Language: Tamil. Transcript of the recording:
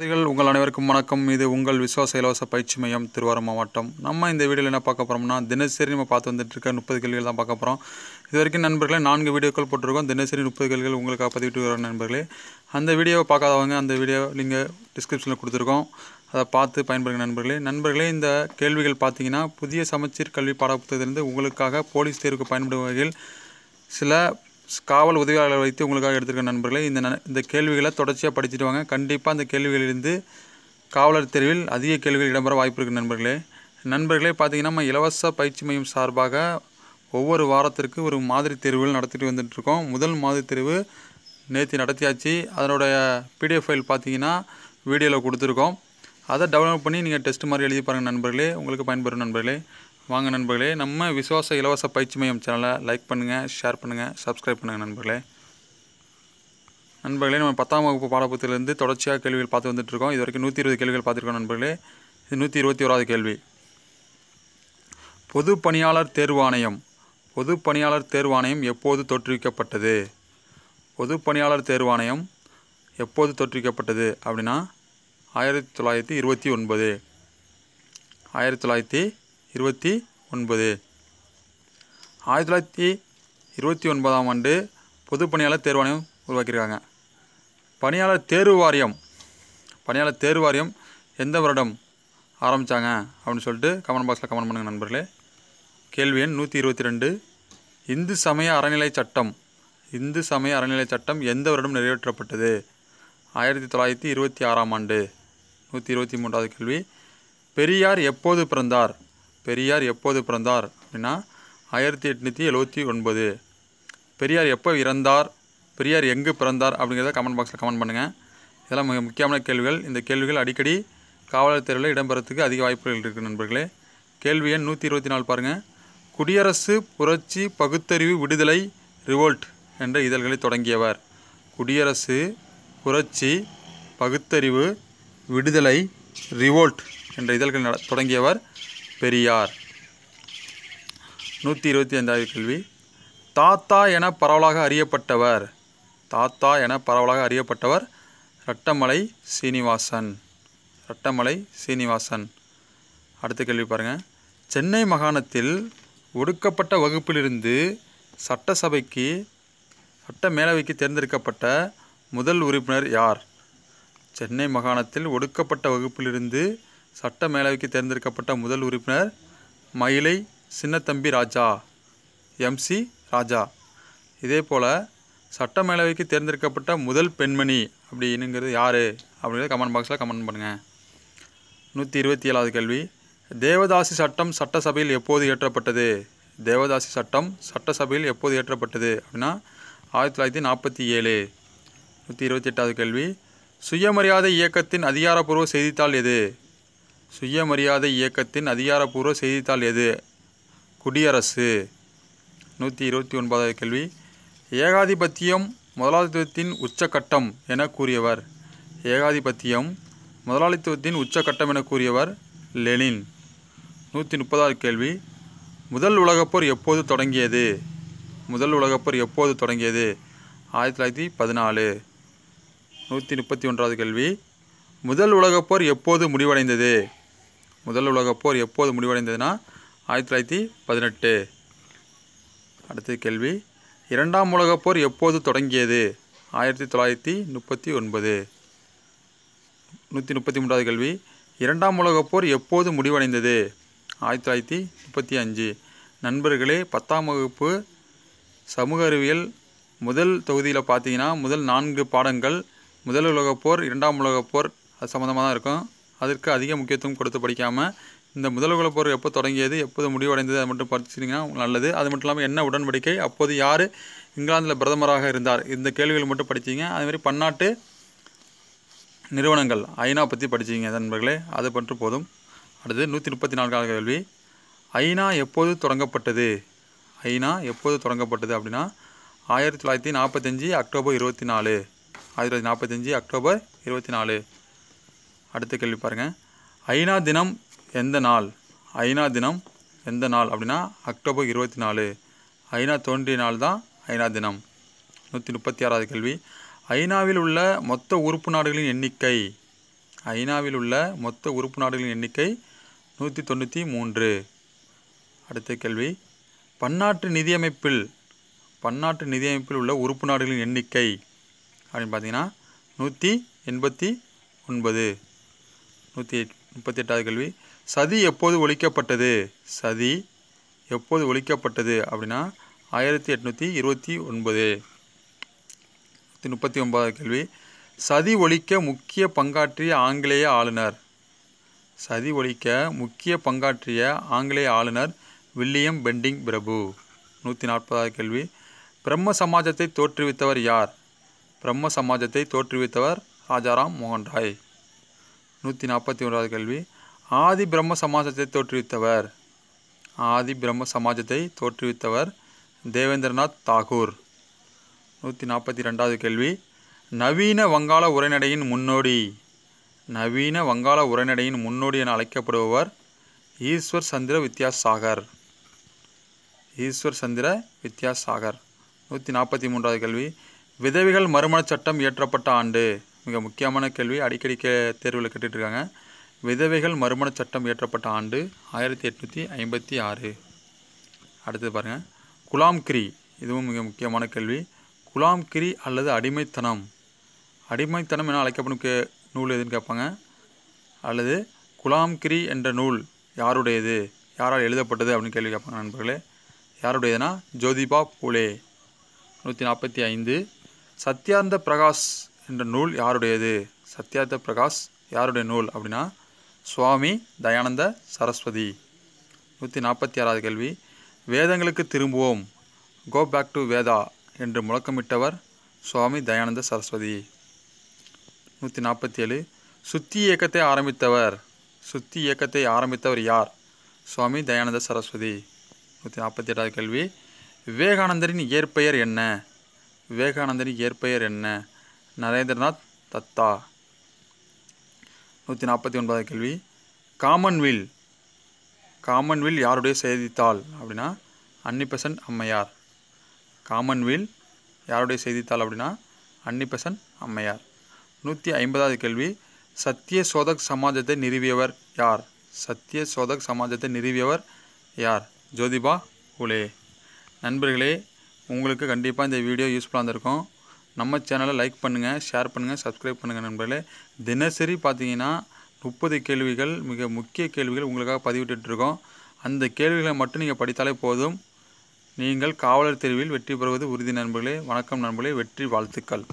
பகுதிகள் உங்கள் அனைவருக்கும் வணக்கம் இது உங்கள் விசுவாச இலவச பயிற்சி மையம் திருவாரூர் மாவட்டம் நம்ம இந்த வீடியோவில் என்ன பார்க்க போகிறோம்னா தினசரி நம்ம பார்த்து வந்துட்டு இருக்க முப்பது கேள்விகள் தான் பார்க்க போகிறோம் இது வரைக்கும் நண்பர்களே நான்கு வீடியோக்கள் போட்டிருக்கோம் தினசரி முப்பது கேள்விகள் உங்களுக்காக பதிவிட்டு வர நண்பர்களே அந்த வீடியோவை பார்க்காதவங்க அந்த வீடியோ நீங்கள் டிஸ்கிரிப்ஷனில் கொடுத்துருக்கோம் அதை பார்த்து பயன்படுங்க நண்பர்களே நண்பர்களே இந்த கேள்விகள் பார்த்தீங்கன்னா புதிய சமச்சீர் கல்வி பாடப்புத்தகத்திலிருந்து உங்களுக்காக போலீஸ் தேர்வுக்கு பயன்படும் வகையில் சில காவல் உதவியாளர்களை வைத்து உங்களுக்காக எடுத்திருக்க நண்பர்களே இந்த இந்த கேள்விகளை தொடர்ச்சியாக படிச்சுட்டு வாங்க கண்டிப்பாக அந்த கேள்விகளிலிருந்து காவலர் தேர்வில் அதிக கேள்விகள் இடம்பெற வாய்ப்பு இருக்குது நண்பர்களே நண்பர்களே பார்த்திங்கன்னா நம்ம இலவச பயிற்சி மையம் சார்பாக ஒவ்வொரு வாரத்திற்கு ஒரு மாதிரி தேர்வுகள் நடத்திட்டு வந்துட்டுருக்கோம் முதல் மாதிரி தேர்வு நேற்று நடத்தியாச்சு அதனுடைய பிடிஎஃப் ஃபைல் பார்த்தீங்கன்னா வீடியோவில் கொடுத்துருக்கோம் அதை டவுன்லோட் பண்ணி நீங்கள் டெஸ்ட் மாதிரி எழுதி பாருங்கள் நண்பர்களே உங்களுக்கு பயன்பெறும் நண்பர்களே வாங்க நண்பர்களே நம்ம விசுவாச இலவச பயிற்சி மையம் சேனலை லைக் பண்ணுங்கள் ஷேர் பண்ணுங்கள் சப்ஸ்கிரைப் பண்ணுங்கள் நண்பர்களே நண்பர்களே நம்ம பத்தாம் வகுப்பு பாடப்புத்திலேருந்து தொடர்ச்சியாக கேள்விகள் பார்த்து வந்துட்டுருக்கோம் இது வரைக்கும் நூற்றி இருபது கேள்விகள் பார்த்துருக்கோம் நண்பர்களே இது நூற்றி இருபத்தி ஓராது கேள்வி பொது பணியாளர் தேர்வாணையம் பொது பணியாளர் தேர்வாணையம் எப்போது தோற்றுவிக்கப்பட்டது பொது பணியாளர் தேர்வாணையம் எப்போது தோற்றுவிக்கப்பட்டது அப்படின்னா ஆயிரத்தி தொள்ளாயிரத்தி இருபத்தி ஒன்பது ஆயிரத்தி தொள்ளாயிரத்தி இருபத்தி ஒன்பது ஆயிரத்தி தொள்ளாயிரத்தி இருபத்தி ஒன்பதாம் ஆண்டு பொதுப்பணியாளர் தேர்வாணையம் உருவாக்கியிருக்காங்க பணியாளர் தேர்வு வாரியம் பணியாளர் தேர்வு வாரியம் எந்த வருடம் ஆரம்பித்தாங்க அப்படின்னு சொல்லிட்டு கமெண்ட் பாக்ஸில் கமெண்ட் பண்ணுங்கள் நண்பர்களே கேள்வி எண் நூற்றி இருபத்தி ரெண்டு இந்து சமய அறநிலை சட்டம் இந்து சமய அறநிலை சட்டம் எந்த வருடம் நிறைவேற்றப்பட்டது ஆயிரத்தி தொள்ளாயிரத்தி இருபத்தி ஆறாம் ஆண்டு நூற்றி இருபத்தி மூன்றாவது கேள்வி பெரியார் எப்போது பிறந்தார் பெரியார் எப்போது பிறந்தார் அப்படின்னா ஆயிரத்தி எட்நூற்றி எழுபத்தி ஒன்பது பெரியார் எப்போ இறந்தார் பெரியார் எங்கு பிறந்தார் அப்படிங்கிறத கமெண்ட் பாக்ஸில் கமெண்ட் பண்ணுங்கள் இதெல்லாம் மிக முக்கியமான கேள்விகள் இந்த கேள்விகள் அடிக்கடி காவலர் தேர்வில் இடம்பெறத்துக்கு அதிக வாய்ப்புகள் இருக்குது நண்பர்களே கேள்வி எண் நூற்றி இருபத்தி நாலு பாருங்கள் குடியரசு புரட்சி பகுத்தறிவு விடுதலை ரிவோல்ட் என்ற இதழ்களை தொடங்கியவர் குடியரசு புரட்சி பகுத்தறிவு விடுதலை ரிவோல்ட் என்ற இதழ்கள் தொடங்கியவர் பெரியார் நூற்றி இருபத்தி அஞ்சாவது கேள்வி தாத்தா என பரவலாக அறியப்பட்டவர் தாத்தா என பரவலாக அறியப்பட்டவர் ரட்டமலை சீனிவாசன் ரட்டமலை சீனிவாசன் அடுத்த கேள்வி பாருங்கள் சென்னை மாகாணத்தில் ஒடுக்கப்பட்ட வகுப்பிலிருந்து சட்டசபைக்கு சட்ட மேலவைக்கு தேர்ந்தெடுக்கப்பட்ட முதல் உறுப்பினர் யார் சென்னை மாகாணத்தில் ஒடுக்கப்பட்ட வகுப்பிலிருந்து சட்ட மேலவைக்கு தேர்ந்தெடுக்கப்பட்ட முதல் உறுப்பினர் மயிலை சின்னத்தம்பி ராஜா எம்சி ராஜா இதே போல் சட்ட மேலவைக்கு தேர்ந்தெடுக்கப்பட்ட முதல் பெண்மணி அப்படின்னுங்கிறது யார் அப்படிங்கிறத கமெண்ட் பாக்ஸில் கமெண்ட் பண்ணுங்கள் நூற்றி இருபத்தி ஏழாவது கேள்வி தேவதாசி சட்டம் சட்டசபையில் எப்போது ஏற்றப்பட்டது தேவதாசி சட்டம் சட்டசபையில் எப்போது ஏற்றப்பட்டது அப்படின்னா ஆயிரத்தி தொள்ளாயிரத்தி நாற்பத்தி ஏழு நூற்றி இருபத்தி எட்டாவது கேள்வி சுயமரியாதை இயக்கத்தின் அதிகாரப்பூர்வ செய்தித்தாள் எது சுயமரியாதை இயக்கத்தின் அதிகாரப்பூர்வ செய்தித்தாள் எது குடியரசு நூற்றி இருபத்தி ஒன்பதாவது கேள்வி ஏகாதிபத்தியம் முதலாளித்துவத்தின் உச்சக்கட்டம் என கூறியவர் ஏகாதிபத்தியம் முதலாளித்துவத்தின் உச்சக்கட்டம் என கூறியவர் லெனின் நூற்றி முப்பதாவது கேள்வி முதல் உலகப்போர் எப்போது தொடங்கியது முதல் உலகப்போர் எப்போது தொடங்கியது ஆயிரத்தி தொள்ளாயிரத்தி பதினாலு நூற்றி முப்பத்தி ஒன்றாவது கேள்வி முதல் உலகப்போர் எப்போது முடிவடைந்தது முதல் உலகப் போர் எப்போது முடிவடைந்ததுன்னா ஆயிரத்தி தொள்ளாயிரத்தி பதினெட்டு அடுத்த கேள்வி இரண்டாம் உலகப் போர் எப்போது தொடங்கியது ஆயிரத்தி தொள்ளாயிரத்தி முப்பத்தி ஒன்பது நூற்றி முப்பத்தி மூன்றாவது கேள்வி இரண்டாம் உலகப் போர் எப்போது முடிவடைந்தது ஆயிரத்தி தொள்ளாயிரத்தி முப்பத்தி அஞ்சு நண்பர்களே பத்தாம் வகுப்பு சமூக அறிவியல் முதல் தொகுதியில் பார்த்தீங்கன்னா முதல் நான்கு பாடங்கள் முதல் உலகப் போர் இரண்டாம் உலகப் போர் அது சம்மந்தமாக தான் இருக்கும் அதற்கு அதிக முக்கியத்துவம் கொடுத்து படிக்காமல் இந்த முதல்குல போர் எப்போ தொடங்கியது எப்போது முடிவடைந்தது அது மட்டும் படிச்சிங்கன்னா நல்லது அது மட்டும் இல்லாமல் என்ன உடன்படிக்கை அப்போது யார் இங்கிலாந்தில் பிரதமராக இருந்தார் இந்த கேள்விகள் மட்டும் படித்தீங்க அதேமாதிரி பன்னாட்டு நிறுவனங்கள் ஐநா பற்றி படிச்சிங்க நண்பர்களே அது பற்றி போதும் அடுத்து நூற்றி முப்பத்தி நான்காவது கேள்வி ஐநா எப்போது தொடங்கப்பட்டது ஐநா எப்போது தொடங்கப்பட்டது அப்படின்னா ஆயிரத்தி தொள்ளாயிரத்தி நாற்பத்தஞ்சு அக்டோபர் இருபத்தி நாலு ஆயிரத்தி தொள்ளாயிரத்தி நாற்பத்தஞ்சு அக்டோபர் இருபத்தி நாலு அடுத்த கேள்வி பாருங்கள் ஐநா தினம் எந்த நாள் ஐநா தினம் எந்த நாள் அப்படின்னா அக்டோபர் இருபத்தி நாலு ஐநா தோன்றிய நாள் தான் ஐநா தினம் நூற்றி முப்பத்தி ஆறாவது கேள்வி ஐநாவில் உள்ள மொத்த உறுப்பு நாடுகளின் எண்ணிக்கை ஐநாவில் உள்ள மொத்த உறுப்பு நாடுகளின் எண்ணிக்கை நூற்றி தொண்ணூற்றி மூன்று அடுத்த கேள்வி பன்னாட்டு நிதியமைப்பில் பன்னாட்டு நிதியமைப்பில் உள்ள உறுப்பு நாடுகளின் எண்ணிக்கை அப்படின்னு பார்த்தீங்கன்னா நூற்றி எண்பத்தி ஒன்பது நூற்றி எட் முப்பத்தி எட்டாவது கேள்வி சதி எப்போது ஒழிக்கப்பட்டது சதி எப்போது ஒழிக்கப்பட்டது அப்படின்னா ஆயிரத்தி எட்நூற்றி இருபத்தி ஒன்பது நூற்றி முப்பத்தி ஒன்பதாவது கேள்வி சதி ஒழிக்க முக்கிய பங்காற்றிய ஆங்கிலேய ஆளுநர் சதி ஒழிக்க முக்கிய பங்காற்றிய ஆங்கிலேய ஆளுநர் வில்லியம் பெண்டிங் பிரபு நூற்றி நாற்பதாவது கேள்வி பிரம்ம சமாஜத்தை தோற்றுவித்தவர் யார் பிரம்ம சமாஜத்தை தோற்றுவித்தவர் ராஜாராம் மோகன் ராய் நூற்றி நாற்பத்தி ஒன்றாவது கேள்வி ஆதி பிரம்ம சமாஜத்தை தோற்றுவித்தவர் ஆதி பிரம்ம சமாஜத்தை தோற்றுவித்தவர் தேவேந்திரநாத் தாகூர் நூற்றி நாற்பத்தி ரெண்டாவது கேள்வி நவீன வங்காள உரைநடையின் முன்னோடி நவீன வங்காள உரைநடையின் முன்னோடி என அழைக்கப்படுபவர் ஈஸ்வர் சந்திர வித்யாசாகர் ஈஸ்வர் சந்திர வித்யாசாகர் நூற்றி நாற்பத்தி மூன்றாவது கேள்வி விதவிகள் மறுமணச் சட்டம் இயற்றப்பட்ட ஆண்டு மிக முக்கியமான கேள்வி அடிக்கடி கே தேர்வில் கேட்டுட்ருக்காங்க விதவைகள் மறுமண சட்டம் இயற்றப்பட்ட ஆண்டு ஆயிரத்தி எட்நூற்றி ஐம்பத்தி ஆறு அடுத்தது பாருங்கள் குலாம் கிரி இதுவும் மிக முக்கியமான கேள்வி குலாம் கிரி அல்லது அடிமைத்தனம் அடிமைத்தனம் என அழைக்கப்படும் கே நூல் எதுன்னு கேட்பாங்க அல்லது குலாம் கிரி என்ற நூல் யாருடையது யாரால் எழுதப்பட்டது அப்படின்னு கேள்வி கேட்பாங்க நண்பர்களே யாருடையதுன்னா ஜோதிபா பூலே நூற்றி நாற்பத்தி ஐந்து சத்யார்ந்த பிரகாஷ் என்ற நூல் யாருடையது சத்யார்த்த பிரகாஷ் யாருடைய நூல் அப்படின்னா சுவாமி தயானந்த சரஸ்வதி நூற்றி நாற்பத்தி ஆறாவது கேள்வி வேதங்களுக்கு திரும்புவோம் கோ பேக் டு வேதா என்று முழக்கமிட்டவர் சுவாமி தயானந்த சரஸ்வதி நூற்றி நாற்பத்தி ஏழு சுத்தி இயக்கத்தை ஆரம்பித்தவர் சுத்தி இயக்கத்தை ஆரம்பித்தவர் யார் சுவாமி தயானந்த சரஸ்வதி நூற்றி நாற்பத்தி எட்டாவது கேள்வி விவேகானந்தரின் இயற்பெயர் என்ன விவேகானந்தரின் இயற்பெயர் என்ன நரேந்திரநாத் தத்தா நூற்றி நாற்பத்தி ஒன்பதாவது கேள்வி காமன்வில் காமன்வில் யாருடைய செய்தித்தாள் அப்படின்னா அன்னிபெசன்ட் அம்மையார் காமன்வில் யாருடைய செய்தித்தாள் அப்படின்னா அன்னிபெசன்ட் அம்மையார் நூற்றி ஐம்பதாவது கேள்வி சத்திய சோதக் சமாஜத்தை நிறுவியவர் யார் சத்திய சோதக் சமாஜத்தை நிறுவியவர் யார் ஜோதிபா உலே நண்பர்களே உங்களுக்கு கண்டிப்பாக இந்த வீடியோ யூஸ்ஃபுல்லாக இருந்திருக்கும் நம்ம சேனலை லைக் பண்ணுங்கள் ஷேர் பண்ணுங்கள் சப்ஸ்கிரைப் பண்ணுங்கள் நண்பர்களே தினசரி பார்த்தீங்கன்னா முப்பது கேள்விகள் மிக முக்கிய கேள்விகள் உங்களுக்காக பதிவிட்டுருக்கோம் அந்த கேள்விகளை மட்டும் நீங்கள் படித்தாலே போதும் நீங்கள் காவலர் தெருவில் வெற்றி பெறுவது உறுதி நண்பர்களே வணக்கம் நண்பர்களே வெற்றி வாழ்த்துக்கள்